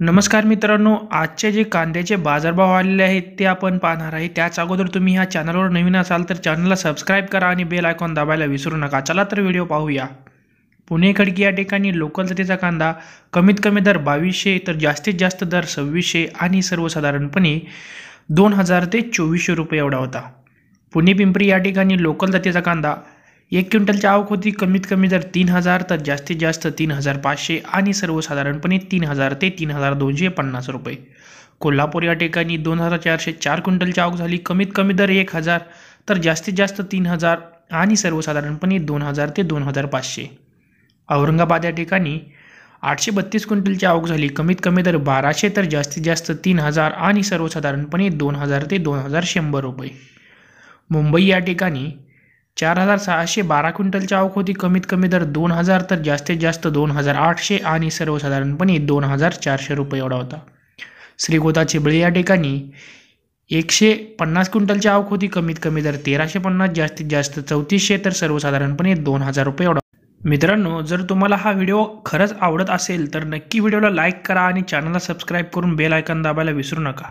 नमस्कार मित्रांनो आजचे जे कांद्याचे बाजारभाव आलेले आहेत ते आपण पाहणार आहे त्याच अगोदर तुम्ही ह्या चॅनलवर नवीन असाल तर चॅनलला सबस्क्राईब करा आणि बेल आयकॉन दाबायला विसरू नका चला तर व्हिडिओ पाहूया पुणे खडकी या ठिकाणी लोकल जातीचा कांदा कमीत कमी दर बावीसशे तर जास्तीत जास्त दर सव्वीसशे आणि सर्वसाधारणपणे दोन हजार ते चोवीसशे रुपये एवढा होता पुणे पिंपरी या ठिकाणी लोकल जातीचा कांदा एक क्विंटलची आवक होती कमीत कमी जर तीन हजार तर जास्तीत जास्त तीन हजार पाचशे आणि सर्वसाधारणपणे तीन हजार ते तीन हजार दोनशे पन्नास रुपये कोल्हापूर या ठिकाणी दोन हजार चारशे चार क्विंटलची आवक झाली कमीत कमी दर एक हजार तर जास्तीत जास्त तीन हजार आणि सर्वसाधारणपणे दोन हजार ते दोन हजार पाचशे औरंगाबाद या ठिकाणी आठशे बत्तीस क्विंटलची आवक झाली कमीत कमी दर बाराशे तर जास्तीत जास्त तीन हजार आणि सर्वसाधारणपणे दोन हजार ते दोन हजार शंभर रुपये मुंबई या ठिकाणी चार हजार सहाशे बारा क्विंटलची आवक होती कमीत कमी दर दोन हजार तर जास्तीत जास्त दोन हजार आठशे आणि सर्वसाधारणपणे दोन हजार चारशे रुपये एवढा होता श्रीगोदा चिबळे या ठिकाणी एकशे पन्नास क्विंटलची आवक होती कमीत कमी दर तेराशे पन्नास जास्तीत जास्त चौतीसशे तर सर्वसाधारणपणे दोन हजार रुपये एवढा मित्रांनो जर तुम्हाला हा व्हिडिओ खरंच आवडत असेल तर नक्की व्हिडिओला लाईक करा आणि चॅनलला सबस्क्राईब करून बेल आयकॉन दाबायला विसरू नका